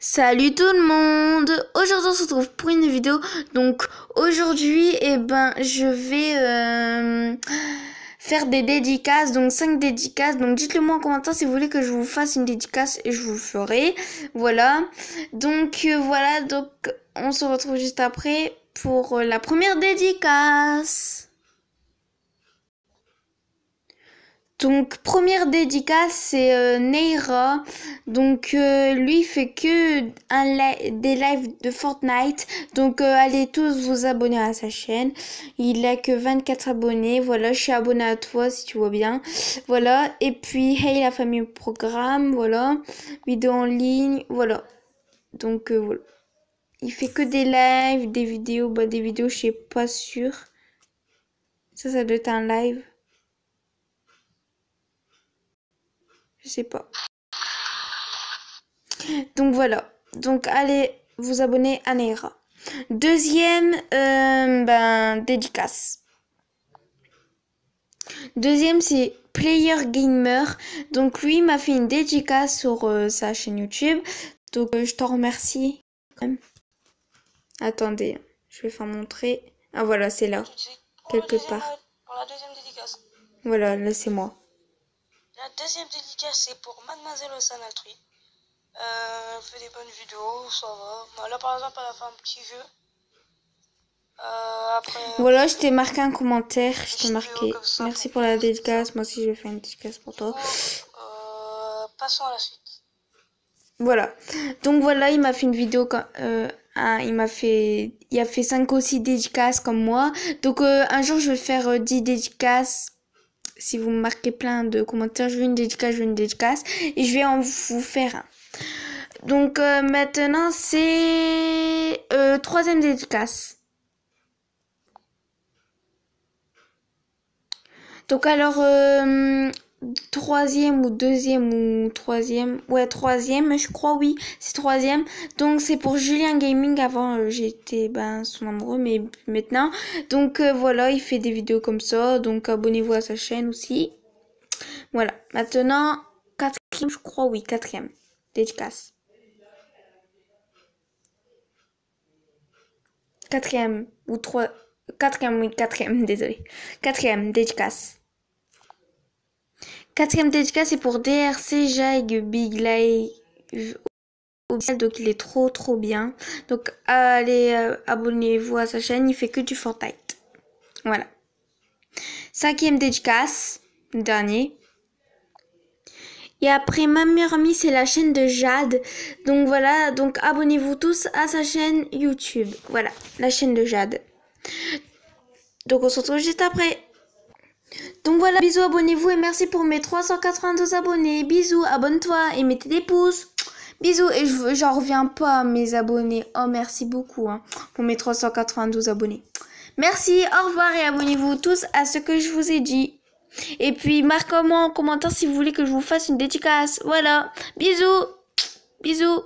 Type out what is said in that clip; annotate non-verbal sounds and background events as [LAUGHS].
Salut tout le monde Aujourd'hui on se retrouve pour une vidéo. Donc aujourd'hui eh ben je vais euh, faire des dédicaces, donc 5 dédicaces. Donc dites-le moi en commentaire si vous voulez que je vous fasse une dédicace et je vous ferai. Voilà. Donc euh, voilà, donc on se retrouve juste après pour la première dédicace. Donc première dédicace c'est euh, Neira. Donc euh, lui fait que un des lives de Fortnite. Donc euh, allez tous vous abonner à sa chaîne. Il a que 24 abonnés. Voilà, je suis abonné à toi si tu vois bien. Voilà et puis hey la famille programme, voilà, vidéo en ligne, voilà. Donc voilà. Il fait que des lives, des vidéos, bah des vidéos, je sais pas sûr. Ça ça doit être un live. Je sais pas. Donc voilà. Donc allez vous abonner à Neira. Deuxième euh, ben, dédicace. Deuxième c'est Player Gamer. Donc lui m'a fait une dédicace sur euh, sa chaîne YouTube. Donc euh, je t'en remercie Attendez, je vais faire montrer. Ah voilà, c'est là, quelque part. Voilà, là c'est moi. La deuxième dédicace, c'est pour Mademoiselle Ossanatri. altrui euh, elle fait des bonnes vidéos, ça va. Là, par exemple, elle a fait un petit jeu. Euh, euh, voilà, je t'ai marqué un commentaire, je t'ai marqué. Merci pour la dédicace, moi aussi je vais faire une dédicace pour toi. passons à la suite. Voilà. Donc voilà, il m'a fait une vidéo il m'a fait il a fait 5 ou 6 dédicaces comme moi. Donc un jour je vais faire 10 dédicaces si vous marquez plein de commentaires, je veux une dédicace, je veux une dédicace. Et je vais en vous faire un. Donc euh, maintenant, c'est euh, troisième dédicace. Donc alors, euh, troisième ou deuxième ou troisième. Ouais, troisième, je crois, oui, c'est troisième. Donc c'est pour Julien Gaming. Avant, euh, j'étais ben, son amoureux, mais maintenant. Donc euh, voilà, il fait des vidéos comme ça. Donc abonnez-vous à sa chaîne aussi. Voilà, maintenant, quatrième, je crois, oui, quatrième. Dédicace. Quatrième ou trois. Quatrième, oui, quatrième, [LAUGHS] désolé. Quatrième, dédicace. Quatrième dédicace, c'est pour DRC Jag Big Live. Donc il est trop trop bien. Donc allez, euh, abonnez-vous à sa chaîne, il fait que du Fortnite. Voilà. Cinquième dédicace, dernier. Et après ma meilleure amie, c'est la chaîne de Jade. Donc voilà, donc abonnez-vous tous à sa chaîne YouTube. Voilà, la chaîne de Jade. Donc on se retrouve juste après. Donc voilà, bisous, abonnez-vous et merci pour mes 392 abonnés. Bisous, abonne-toi et mettez des pouces. Bisous, et j'en reviens pas, mes abonnés. Oh, merci beaucoup hein, pour mes 392 abonnés. Merci, au revoir et abonnez-vous tous à ce que je vous ai dit. Et puis, marquez-moi en commentaire si vous voulez que je vous fasse une dédicace. Voilà, bisous, bisous.